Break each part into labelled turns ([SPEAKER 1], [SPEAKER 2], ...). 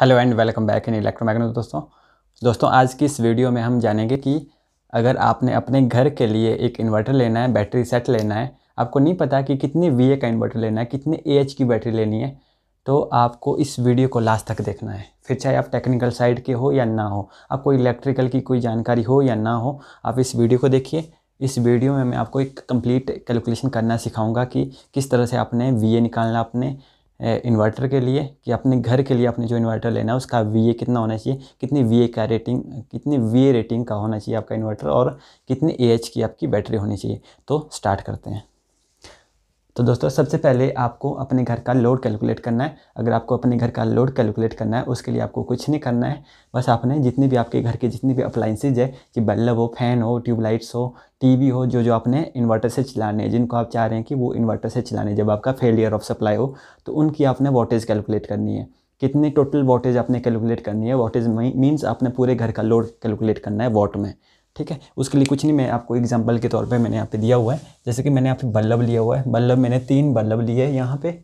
[SPEAKER 1] hello and welcome back in electromagnet दोस्तों दोस्तों आज की इस वीडियो में हम जानेंगे कि अगर आपने अपने घर के लिए एक इन्वर्टर लेना है बैटरी सेट लेना है आपको नहीं पता कि कितने वी का इन्वर्टर लेना है कितने ए की बैटरी लेनी है तो आपको इस वीडियो को लास्ट तक देखना है फिर चाहे आप टेक्निकल साइड के हो या ना हो आपको इलेक्ट्रिकल की कोई जानकारी हो या ना हो आप इस वीडियो को देखिए इस वीडियो में मैं आपको एक कंप्लीट कैलकुलेशन करना सिखाऊंगा कि किस तरह से आपने वी निकालना अपने इन्वर्टर के लिए कि अपने घर के लिए अपने जो इन्वर्टर लेना है उसका वी कितना होना चाहिए कितनी वी का रेटिंग कितनी वी रेटिंग का होना चाहिए आपका इन्वर्टर और कितनी ए की आपकी बैटरी होनी चाहिए तो स्टार्ट करते हैं तो दोस्तों सबसे पहले आपको अपने घर का लोड कैलकुलेट करना है अगर आपको अपने घर का लोड कैलकुलेट करना है उसके लिए आपको कुछ नहीं करना है बस आपने जितने भी आपके घर के जितने भी अप्लाइंसेज है कि बल्लब हो फैन हो ट्यूबलाइट्स हो टीवी हो जो जो आपने इन्वर्टर से चलाने हैं जिनको आप चाह रहे हैं कि वो इन्वर्टर से चलाने जब आपका फेलियर ऑफ सप्लाई हो तो उनकी आपने वोटेज कैलकुलेट करनी है कितनी टोटल वोटेज आपने कैलकुलेट करनी है वोटेज मीन्स आपने पूरे घर का लोड कैलकुलेट करना है वॉट में ठीक है उसके लिए कुछ नहीं मैं आपको एग्जांपल के तौर पे मैंने यहाँ पे दिया हुआ है जैसे कि मैंने यहाँ पे बल्लभ लिया हुआ है बल्लभ मैंने तीन बल्लभ लिए यहाँ पे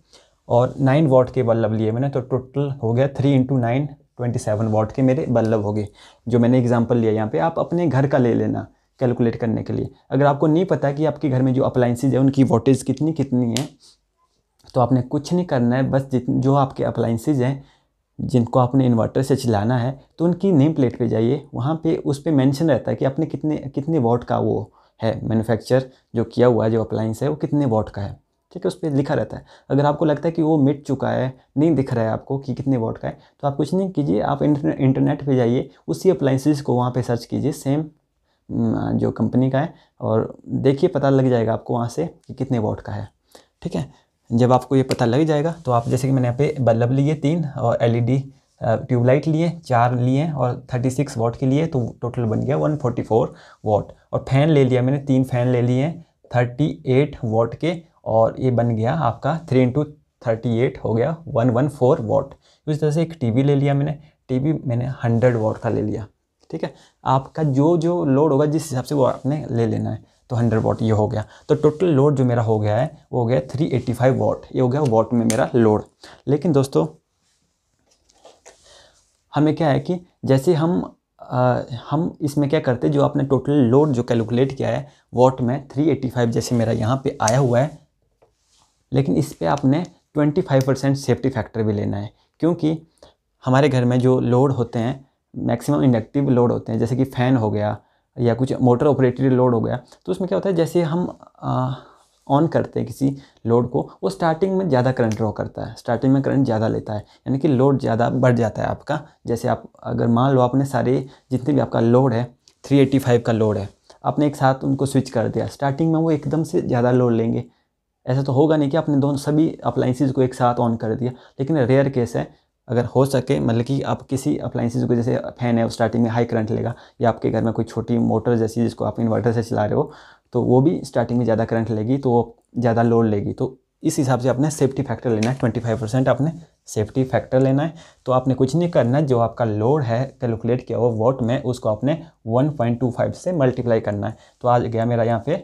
[SPEAKER 1] और नाइन वॉट के बल्लभ लिए मैंने तो टोटल हो गया three into nine twenty seven watt के मेरे बल्लभ हो गए जो मैंने एग्जाम्पल लिया यहाँ पर आप अपने घर का ले लेना कैलकुलेट करने के लिए अगर आपको नहीं पता कि आपके घर में जो अप्लाइंसिस है उनकी वोटेज कितनी कितनी है तो आपने कुछ नहीं करना है बस जो आपके अप्लाइंसिस हैं जिनको आपने इन्वर्टर से चलाना है तो उनकी नेम प्लेट पे जाइए वहाँ पे उस पर मैंशन रहता है कि आपने कितने कितने वॉट का वो है मैनुफैक्चर जो किया हुआ है जो अप्लाइंस है वो कितने वॉट का है ठीक है उस पर लिखा रहता है अगर आपको लगता है कि वो मिट चुका है नहीं दिख रहा है आपको कि कितने वॉट का है तो आप कुछ नहीं कीजिए आप इंटरनेट पर जाइए उसी अप्लाइंसिस को वहाँ पर सर्च कीजिए सेम जो कंपनी का है और देखिए पता लग जाएगा आपको वहाँ से कि कितने वॉट का है ठीक है जब आपको ये पता लग जाएगा तो आप जैसे कि मैंने यहाँ पे बल्ब लिए तीन और एलईडी e ट्यूबलाइट लिए चार लिए और 36 वॉट के लिए तो टोटल बन गया 144 वॉट और फैन ले लिया मैंने तीन फैन ले लिए थर्टी एट वॉट के और ये बन गया आपका थ्री इंटू थर्टी हो गया 114 वॉट इस तरह से एक वी ले लिया मैंने वी मैंने हंड्रेड वॉट का ले लिया ठीक है आपका जो जो लोड होगा जिस हिसाब से वो आपने ले लेना है तो हंड्रेड वॉट ये हो गया तो टोटल लोड जो मेरा हो गया है वो हो गया थ्री एट्टी फाइव वॉट ये हो गया वॉट में मेरा लोड लेकिन दोस्तों हमें क्या है कि जैसे हम आ, हम इसमें क्या करते जो आपने टोटल लोड जो कैलकुलेट किया है वॉट में 385 जैसे मेरा यहाँ पे आया हुआ है लेकिन इस पर आपने 25 परसेंट सेफ्टी फैक्टर भी लेना है क्योंकि हमारे घर में जो लोड होते हैं मैक्सिमम इंडक्टिव लोड होते हैं जैसे कि फ़ैन हो गया या कुछ मोटर ऑपरेटेड लोड हो गया तो उसमें क्या होता है जैसे हम ऑन करते हैं किसी लोड को वो स्टार्टिंग में ज़्यादा करंट ड्रॉ करता है स्टार्टिंग में करंट ज़्यादा लेता है यानी कि लोड ज़्यादा बढ़ जाता है आपका जैसे आप अगर मान लो आपने सारे जितने भी आपका लोड है 385 का लोड है आपने एक साथ उनको स्विच कर दिया स्टार्टिंग में वो एकदम से ज़्यादा लोड लेंगे ऐसा तो होगा नहीं कि आपने दोनों सभी अप्लाइंसिस को एक साथ ऑन कर दिया लेकिन रेयर केस है अगर हो सके मतलब कि आप किसी अप्लाइंसिस को जैसे फैन है स्टार्टिंग में हाई करंट लेगा या आपके घर में कोई छोटी मोटर जैसी जिसको आप इन्वर्टर से चला रहे हो तो वो भी स्टार्टिंग में ज़्यादा करंट लेगी तो वो ज़्यादा लोड लेगी तो इस हिसाब से आपने सेफ्टी फैक्टर लेना है ट्वेंटी फाइव परसेंट आपने सेफ्टी फैक्टर लेना है तो आपने कुछ नहीं करना जो आपका लोड है कैलकुलेट किया हुआ वॉट में उसको आपने वन पॉइंट टू फाइव से मल्टीप्लाई करना है तो आज गया मेरा यहाँ पे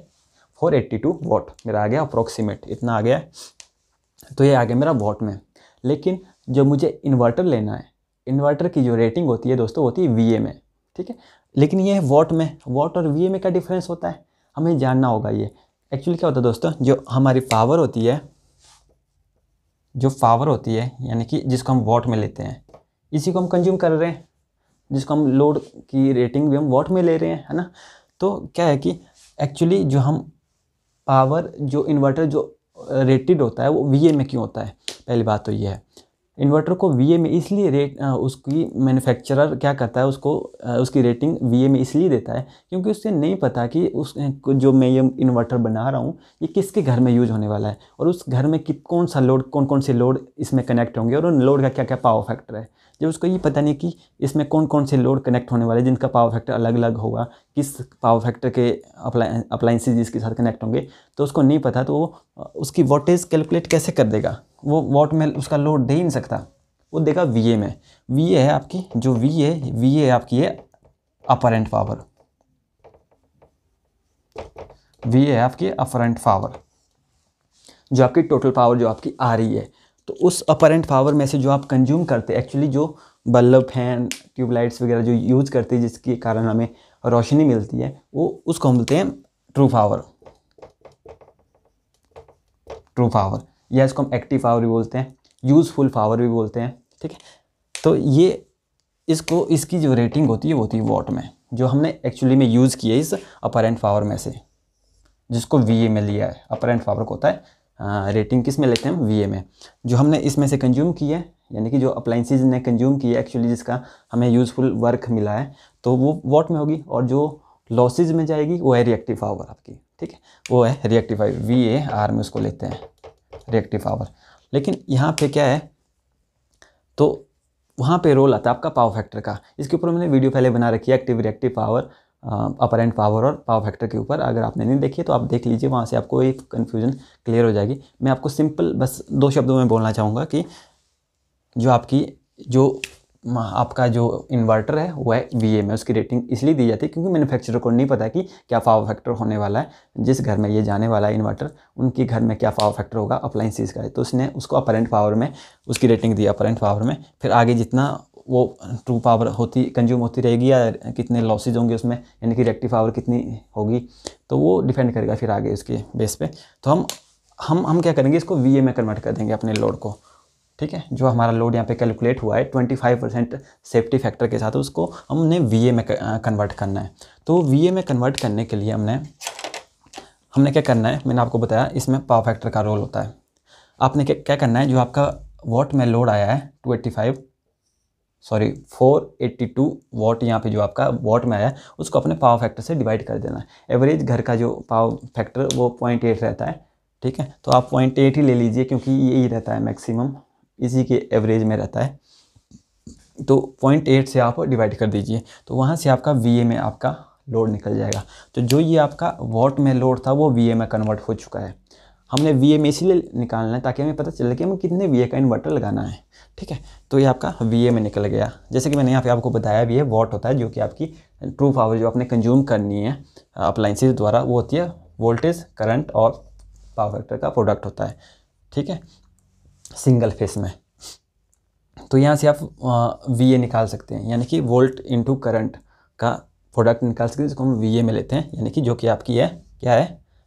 [SPEAKER 1] फोर एट्टी टू वॉट मेरा आ गया अप्रोक्सीमेट इतना आ गया तो ये आ गया मेरा वॉट में लेकिन जो मुझे इन्वर्टर लेना है इन्वर्टर की जो रेटिंग होती है दोस्तों होती है वी में ठीक है लेकिन ये है वॉट में वॉट और वी में क्या डिफरेंस होता है हमें जानना होगा ये एक्चुअली क्या होता है दोस्तों जो हमारी पावर होती है जो पावर होती है यानी कि जिसको हम वॉट में लेते हैं इसी को हम कंज्यूम कर रहे हैं जिसको हम लोड की रेटिंग भी हम वॉट में ले रहे हैं है ना तो क्या है कि एक्चुअली जो हम पावर जो इन्वर्टर जो रेटेड होता है वो वी में क्यों होता है पहली बात तो ये है इन्वर्टर को वी में इसलिए रेट उसकी मैन्युफैक्चरर क्या करता है उसको उसकी रेटिंग वी में इसलिए देता है क्योंकि उससे नहीं पता कि उस जो मैं ये इन्वर्टर बना रहा हूँ ये किसके घर में यूज होने वाला है और उस घर में कि कौन सा लोड कौन कौन से लोड इसमें कनेक्ट होंगे और उन लोड का क्या क्या पावर फैक्टर है जब उसको ये पता नहीं कि इसमें कौन कौन से लोड कनेक्ट होने वाले जिनका पावर फैक्टर अलग अलग होगा किस पावर फैक्टर के अप्लाई अप्लाइंसेज जिसके साथ कनेक्ट होंगे तो उसको नहीं पता तो वो उसकी वोटेज कैलकुलेट कैसे कर देगा वो वॉट में उसका लोड दे ही नहीं सकता वो देखा वी ए में वी ए है आपकी जो वी ए वी ए आपकी है अपरेंट पावर वी ए है आपकी अपरेंट पावर जो आपकी टोटल पावर जो आपकी आ रही है तो उस अपरेंट पावर में से जो आप कंज्यूम करते एक्चुअली जो बल्ब फैन ट्यूबलाइट्स वगैरह जो यूज़ करते हैं जिसके कारण हमें रोशनी मिलती है वो उसको हम बोलते हैं ट्रू पावर ट्रू पावर या इसको हम एक्टिव पावर भी बोलते हैं यूज़फुल पावर भी बोलते हैं ठीक है तो ये इसको इसकी जो रेटिंग होती है वो होती है वॉट में जो हमने एक्चुअली में यूज़ किया इस अपर एंड पावर में से जिसको वी में लिया है अपर एंड पावर को होता है आ, रेटिंग किस में लेते हैं वी वी में जो हमने इसमें से कंज्यूम किया है यानी कि जो अप्लाइंसिस ने कंज्यूम किया एक्चुअली जिसका हमें यूज़फुल वर्क मिला है तो वो वॉट में होगी और जो लॉसेज में जाएगी वो है रिएक्टिव पावर आपकी ठीक है वो है reactive power V A R में उसको लेते हैं रिएक्टिव पावर लेकिन यहाँ पे क्या है तो वहाँ पे रोल आता है आपका पावर फैक्टर का इसके ऊपर मैंने वीडियो पहले बना रखी है active reactive power apparent power और पावर फैक्टर के ऊपर अगर आपने नहीं देखी तो आप देख लीजिए वहाँ से आपको ये कन्फ्यूजन क्लियर हो जाएगी मैं आपको सिंपल बस दो शब्दों में बोलना चाहूँगा कि जो आपकी जो आपका जो इन्वर्टर है वो है वी ए में उसकी रेटिंग इसलिए दी जाती है क्योंकि मैन्युफैक्चरर को नहीं पता कि क्या पावर फैक्टर होने वाला है जिस घर में ये जाने वाला है इन्वर्टर उनके घर में क्या पावर फैक्टर होगा अप्लाइंसिस का है तो उसने उसको अपरेंट पावर में उसकी रेटिंग दी अपरेंट पावर में फिर आगे जितना वो ट्रू पावर होती कंज्यूम होती रहेगी या कितने लॉसेज होंगे उसमें यानी कि रेक्टिव पावर कितनी होगी तो वो डिपेंड करेगा फिर आगे उसके बेस पे तो हम हम हम क्या करेंगे इसको वी में कन्वर्ट कर देंगे अपने लोड को ठीक है जो हमारा लोड यहाँ पे कैलकुलेट हुआ है 25 परसेंट सेफ्टी फैक्टर के साथ उसको हमने वी में कन्वर्ट करना है तो वी में कन्वर्ट करने के लिए हमने हमने क्या करना है मैंने आपको बताया इसमें पावर फैक्टर का रोल होता है आपने क्या करना है जो आपका वॉट में लोड आया है 285 सॉरी 482 वॉट यहाँ पर जो आपका वॉट में आया है उसको अपने पावर फैक्टर से डिवाइड कर देना है एवरेज घर का जो पावर फैक्टर वो पॉइंट एट रहता है ठीक है तो आप पॉइंट एट ही ले लीजिए क्योंकि यही रहता है मैक्सिमम इसी के एवरेज में रहता है तो पॉइंट एट से आप डिवाइड कर दीजिए तो वहाँ से आपका वी में आपका लोड निकल जाएगा तो जो ये आपका वॉट में लोड था वो वी में कन्वर्ट हो चुका है हमने वी में इसीलिए निकालना है ताकि हमें पता चले कि हमें कितने वी का इन्वर्टर लगाना है ठीक है तो ये आपका वी में निकल गया जैसे कि मैंने यहाँ पे आपको बताया भी है वॉट होता है जो कि आपकी ट्रू पावर जो आपने कंज्यूम करनी है अप्लाइंसिस द्वारा वो होती है वोल्टेज करंट और पावर फैक्टर का प्रोडक्ट होता है ठीक है सिंगल फेस में तो यहाँ से आप वी ए निकाल सकते हैं यानी कि वोल्ट इंटू करंट का प्रोडक्ट निकाल सकते हैं जिसको हम वी ए में लेते हैं यानी कि जो कि आपकी है क्या है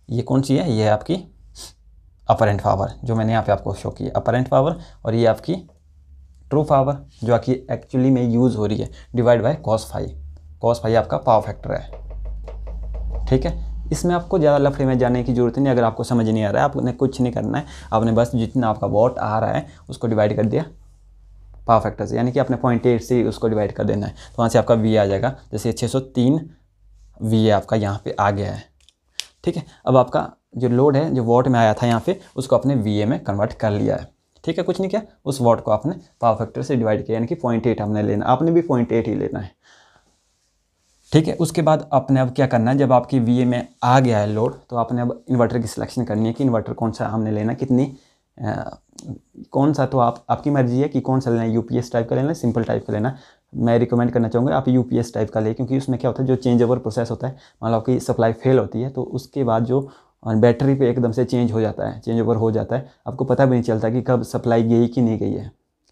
[SPEAKER 1] ये कौन सी है ये है आपकी अपरेंट पावर जो मैंने यहाँ पे आपको शो की अपरेंट पावर और ये आपकी ट्रू पावर जो आपकी एक्चुअली में यूज़ हो रही है divide by cos five cos five आपका पावर फैक्टर है ठीक है इसमें आपको ज़्यादा लफड़े में जाने की जरूरत नहीं अगर आपको समझ नहीं आ रहा है आपने कुछ नहीं करना है आपने बस जितना आपका वॉट आ रहा है उसको डिवाइड कर दिया पावर फैक्टर से यानी कि आपने पॉइंट एट से उसको डिवाइड कर देना है तो वहाँ से आपका वी आ जाएगा जैसे छः सौ तीन वी ए आपका यहाँ पर आ गया है ठीक है अब आपका जो लोड है जो वॉट में आया था यहाँ पे उसको आपने वी ए में कन्वर्ट कर लिया है ठीक है कुछ नहीं किया उस वॉट को आपने पावर फैक्टर से डिवाइड किया यानी कि पॉइंट एट हमने लेना आपने भी पॉइंट एट ही लेना है ठीक है उसके बाद आपने अब क्या करना है जब आपकी वी में आ गया है लोड तो आपने अब इन्वर्टर की सिलेक्शन करनी है कि इन्वर्टर कौन सा हमने लेना कितनी आ, कौन सा तो आप आपकी मर्जी है कि कौन सा लेना है यूपीएस टाइप का लेना है सिंपल टाइप का लेना मैं रिकमेंड करना चाहूँगा आप यूपीएस टाइप का लें क्योंकि उसमें क्या होता है जो चेंज ओवर प्रोसेस होता है मान लो आपकी सप्लाई फेल होती है तो उसके बाद जो और बैटरी पे एकदम से चेंज हो जाता है चेंज ओवर हो जाता है आपको पता भी नहीं चलता कि कब सप्लाई गई कि नहीं गई है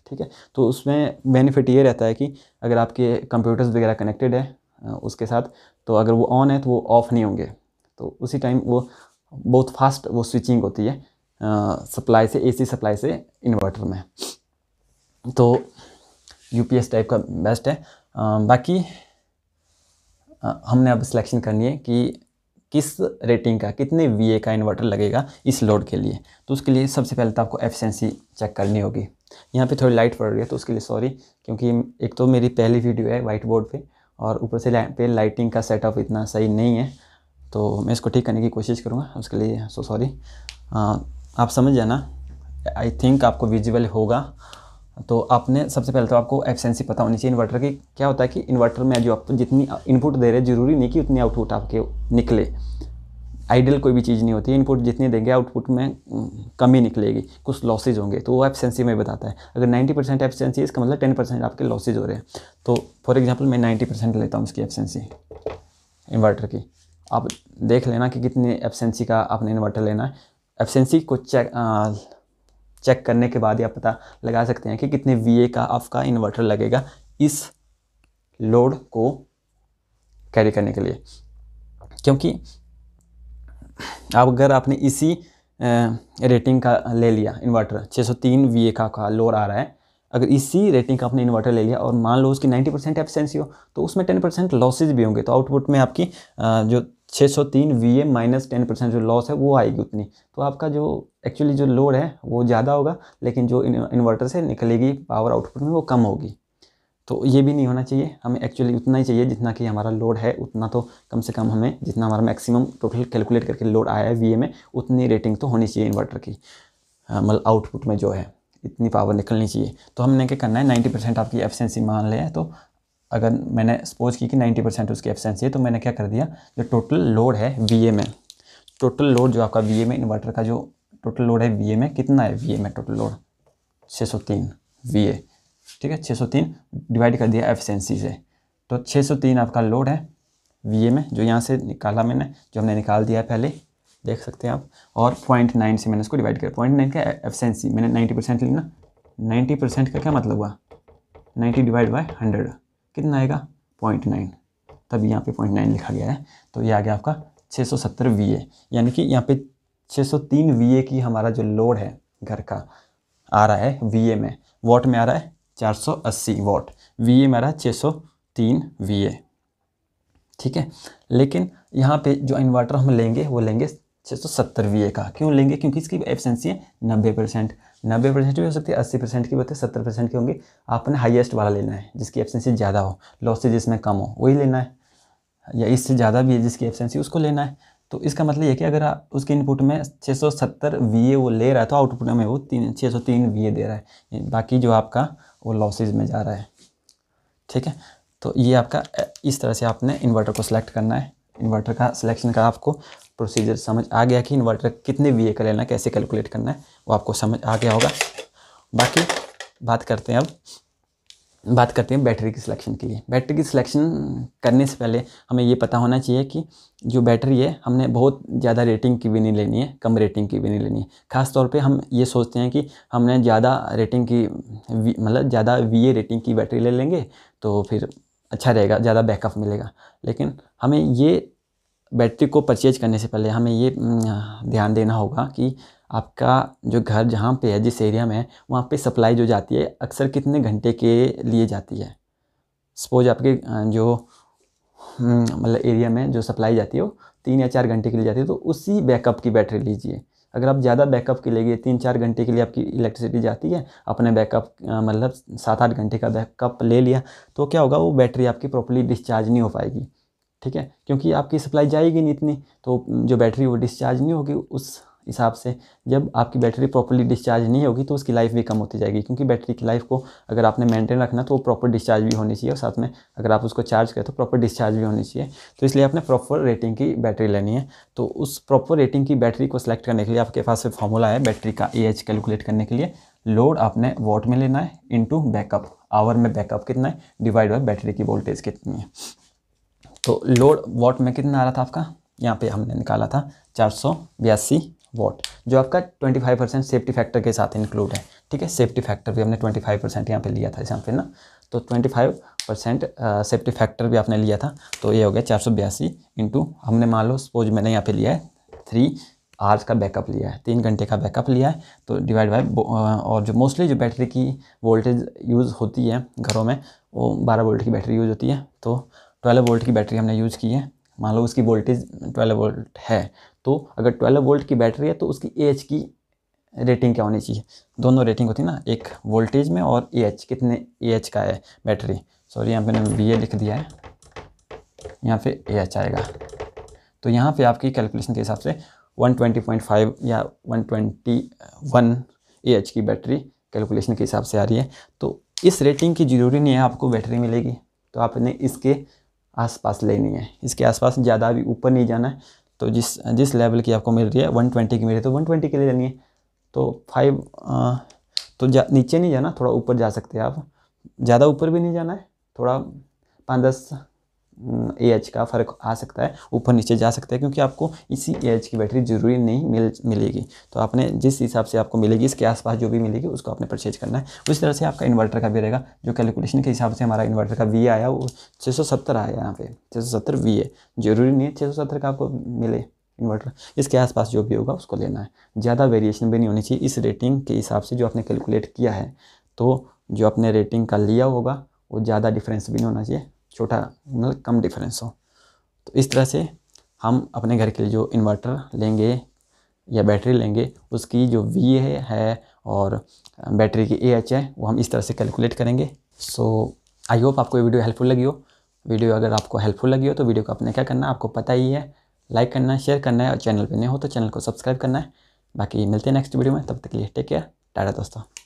[SPEAKER 1] ठीक है तो उसमें बेनिफिट ये रहता है कि अगर आपके कंप्यूटर्स वगैरह कनेक्टेड है उसके साथ तो अगर वो ऑन है तो वो ऑफ नहीं होंगे तो उसी टाइम वो बहुत फास्ट वो स्विचिंग होती है सप्लाई से एसी सप्लाई से इन्वर्टर में तो यूपीएस टाइप का बेस्ट है आ, बाकी आ, हमने अब सिलेक्शन करनी है कि किस रेटिंग का कितने वीए का इन्वर्टर लगेगा इस लोड के लिए तो उसके लिए सबसे पहले तो आपको एफिशिएंसी चेक करनी होगी यहाँ पे थोड़ी लाइट पड़ रही है तो उसके लिए सॉरी क्योंकि एक तो मेरी पहली वीडियो है वाइट बोर्ड पर और ऊपर से पेन लाइटिंग का सेटअप इतना सही नहीं है तो मैं इसको ठीक करने की कोशिश करूँगा उसके लिए सो सॉरी आप समझ जाना आई थिंक आपको विजिबल होगा तो आपने सबसे पहले तो आपको एफिशिएंसी पता होनी चाहिए इन्वर्टर की क्या होता है कि इन्वर्टर में जो आप जितनी इनपुट दे रहे हैं ज़रूरी नहीं कि उतनी आउटपुट आपके निकले आइडियल कोई भी चीज़ नहीं होती इनपुट जितनी देंगे आउटपुट में कमी निकलेगी कुछ लॉसेज होंगे तो वो एफिशिएंसी में बताता है अगर 90 परसेंट एफिशिएंसी इसका मतलब 10 परसेंट आपके लॉसेज हो रहे हैं तो फॉर एग्जांपल मैं 90 परसेंट लेता हूँ इसकी एफिशिएंसी इन्वर्टर की आप देख लेना कि कितनी एफिशिएंसी का आपने इन्वर्टर लेना है एफिशिएंसी को चेक आ, चेक करने के बाद ही आप पता लगा सकते हैं कि कितने वी का आपका इन्वर्टर लगेगा इस लोड को कैरी करने के लिए क्योंकि अब अगर आपने इसी रेटिंग का ले लिया इन्वर्टर 603 वीए का, का लोड आ रहा है अगर इसी रेटिंग का आपने इन्वर्टर ले लिया और मान लो उसकी 90 परसेंट एफिशेंसी हो तो उसमें 10 परसेंट लॉसेज भी होंगे तो आउटपुट में आपकी जो 603 ए माइनस टेन परसेंट जो लॉस है वो आएगी उतनी तो आपका जो एक्चुअली जो लोड है वो ज़्यादा होगा लेकिन जो इन्वर्टर से निकलेगी पावर आउटपुट में वो कम होगी तो ये भी नहीं होना चाहिए हमें एक्चुअली उतना ही चाहिए जितना कि हमारा लोड है उतना तो कम से कम हमें जितना हमारा मैक्सिमम टोटल कैलकुलेट करके लोड आया है वी में उतनी रेटिंग तो होनी चाहिए इन्वर्टर की हाँ, मतलब आउटपुट में जो है इतनी पावर निकलनी चाहिए तो हमने क्या करना है नाइन्टी परसेंट आपकी एफिशेंसी मान लिया तो अगर मैंने सपोज की कि नाइन्टी परसेंट उसकी एफिशेंसी है तो मैंने क्या कर दिया जो टोटल लोड है वी में टोटल लोड जो आपका वी में इन्वर्टर का जो टोटल लोड है वी में कितना है वी में टोटल लोड छः सौ तीन वी ए ठीक है 603 डिवाइड कर दिया एफिशेंसी से तो 603 आपका लोड है वीए में जो यहाँ से निकाला मैंने जो हमने निकाल दिया है पहले देख सकते हैं आप और पॉइंट नाइन से मैंने इसको डिवाइड किया पॉइंट नाइन का एफिशेंसी मैंने नाइन्टी परसेंट लेना नाइन्टी परसेंट का क्या मतलब हुआ नाइन्टी डिवाइड बाई हंड्रेड कितना आएगा पॉइंट नाइन तब यहाँ पे पॉइंट नाइन लिखा गया है तो ये आ गया आपका छः सौ सत्तर वी ए यानी कि यहाँ पे छः सौ तीन वी ए की हमारा जो लोड है घर का आ रहा है वी ए में वॉट में आ रहा है 480 वॉट वी ए मेरा 603 वी ए ठीक है लेकिन यहाँ पे जो इन्वर्टर हम लेंगे वो लेंगे 670 वी का क्यों लेंगे क्योंकि इसकी एफिशिएंसी है 90 परसेंट नब्बे परसेंट भी हो सकती है 80 परसेंट की बात है सत्तर परसेंट की होंगी आपने हाईएस्ट वाला लेना है जिसकी एफिशिएंसी ज़्यादा हो लॉसेज इसमें कम हो वही लेना है या इससे ज़्यादा भी है जिसकी एफिशिएंसी उसको लेना है तो इसका मतलब ये कि अगर आप उसके इनपुट में 670 वी वो ले रहा है तो आउटपुट में वो तीन छः सौ तीन वी दे रहा है बाकी जो आपका वो लॉसेज में जा रहा है ठीक है तो ये आपका इस तरह से आपने इन्वर्टर को सिलेक्ट करना है इन्वर्टर का सिलेक्शन का आपको प्रोसीजर समझ आ गया कि इन्वर्टर कितने वी का लेना कैसे कैलकुलेट करना है वो आपको समझ आ गया होगा बाकी बात करते हैं अब बात करते हैं बैटरी की सिलेक्शन के लिए बैटरी की सिलेक्शन करने से पहले हमें ये पता होना चाहिए कि जो बैटरी है हमने बहुत ज़्यादा रेटिंग की भी नहीं लेनी है कम रेटिंग की भी नहीं लेनी है खास तौर पे हम ये सोचते हैं कि हमने ज़्यादा रेटिंग की मतलब ज़्यादा वी ए रेटिंग की बैटरी ले लेंगे तो फिर अच्छा रहेगा ज़्यादा बैकअप मिलेगा लेकिन हमें ये बैटरी को परचेज करने से पहले हमें ये ध्यान देना होगा कि आपका जो घर जहाँ पे है जिस एरिया में है वहाँ पे सप्लाई जो जाती है अक्सर कितने घंटे के लिए जाती है सपोज आपके जो मतलब एरिया में जो सप्लाई जाती है वो तीन या चार घंटे के लिए जाती है तो उसी बैकअप की बैटरी लीजिए अगर आप ज़्यादा बैकअप के लिए तीन चार घंटे के लिए आपकी इलेक्ट्रिसिटी जाती है अपने बैकअप मतलब सात आठ घंटे का बैकअप ले लिया तो क्या होगा वो बैटरी आपकी प्रॉपरली डिस्चार्ज नहीं हो पाएगी ठीक है क्योंकि आपकी सप्लाई जाएगी नहीं इतनी तो जो बैटरी वो डिस्चार्ज नहीं होगी उस हिसाब से जब आपकी बैटरी प्रॉपरली डिस्चार्ज नहीं होगी तो उसकी लाइफ भी कम होती जाएगी क्योंकि बैटरी की लाइफ को अगर आपने मेंटेन रखना तो वो प्रॉपर डिस्चार्ज भी होनी चाहिए और साथ में अगर आप उसको चार्ज करें तो प्रॉपर डिस्चार्ज भी होनी चाहिए तो इसलिए आपने प्रॉपर रेटिंग की बैटरी लेनी है तो उस प्रॉपर रेटिंग की बैटरी को सिलेक्ट करने के लिए आपके पास फॉर्मूला है बैटरी का ए कैलकुलेट करने के लिए लोड आपने वॉट में लेना है इंटू बैकअप आवर में बैकअप कितना है डिवाइड बाय बैटरी की वोल्टेज कितनी है तो लोड वॉट में कितना आ रहा था आपका यहाँ पे हमने निकाला था चार सौ बयासी वॉट जो आपका 25 परसेंट सेफ्टी फैक्टर के साथ इंक्लूड है ठीक है सेफ्टी फैक्टर भी हमने 25 परसेंट यहाँ पर लिया था यहाँ पे ना तो 25 परसेंट सेफ्टी फैक्टर भी आपने लिया था तो ये हो गया चार सौ बयासी इंटू हमने मान लो सपोज मैंने यहाँ पे लिया है थ्री आवर्स का बैकअप लिया है तीन घंटे का बैकअप लिया है तो डिवाइड बाई और जो मोस्टली जो बैटरी की वोल्टेज यूज़ होती है घरों में वो बारह वोल्ट की बैटरी यूज़ होती है तो ट्वेल्व वोल्ट की बैटरी हमने यूज़ की है मान लो उसकी वोल्टेज ट्वेल्व वोल्ट है तो अगर ट्वेल्व वोल्ट की बैटरी है तो उसकी ए एच की रेटिंग क्या होनी चाहिए दोनों रेटिंग होती है ना एक वोल्टेज में और ए कितने ए एच का है बैटरी सॉरी यहाँ पे मैंने बी लिख दिया है यहाँ पे ए आएगा तो यहाँ पे आपकी कैलकुलेशन के हिसाब से 120.5 या 121 एच की बैटरी कैलकुलेशन के हिसाब से आ रही है तो इस रेटिंग की ज़रूरी नहीं है आपको बैटरी मिलेगी तो आपने इसके आसपास लेनी है इसके आसपास ज़्यादा अभी ऊपर नहीं जाना है तो जिस जिस लेवल की आपको मिल रही है वन ट्वेंटी की मिल रही है तो वन ट्वेंटी के लिए लेनी है तो फाइव तो जा, नीचे नहीं जाना थोड़ा ऊपर जा सकते हैं आप ज़्यादा ऊपर भी नहीं जाना है थोड़ा पाँच दस ए एच का फ़र्क आ सकता है ऊपर नीचे जा सकता है क्योंकि आपको इसी ए एच की बैटरी ज़रूरी नहीं मिल मिलेगी तो आपने जिस हिसाब से आपको मिलेगी इसके आसपास जो भी मिलेगी उसको आपने परचेज करना है उस तरह से आपका इन्वर्टर का भी रहेगा जो कैलकुलेशन के हिसाब से हमारा इन्वर्टर का वी आया वो छः सौ सत्तर आया यहाँ पे छः सौ सत्तर वी है ज़रूरी नहीं है छः सौ सत्तर का आपको मिले इन्वर्टर इसके आसपास जो भी होगा उसको लेना है ज़्यादा वेरिएशन भी नहीं होनी चाहिए इस रेटिंग के हिसाब से जो आपने कैलकुलेट किया है तो जो आपने रेटिंग का लिया होगा वो ज़्यादा डिफरेंस भी नहीं होना चाहिए छोटा मतलब कम डिफरेंस हो तो इस तरह से हम अपने घर के लिए जो इन्वर्टर लेंगे या बैटरी लेंगे उसकी जो वी ए है और बैटरी की ए एच है वो हम इस तरह से कैलकुलेट करेंगे सो आई होप आपको ये वीडियो हेल्पफुल लगी हो वीडियो अगर आपको हेल्पफुल लगी हो तो वीडियो को आपने क्या करना है आपको पता ही है लाइक करना है शेयर करना है और चैनल पर नहीं हो तो चैनल को सब्सक्राइब करना है बाकी मिलते हैं नेक्स्ट वीडियो में तब तक के लिए टेक केयर टाटा दोस्तों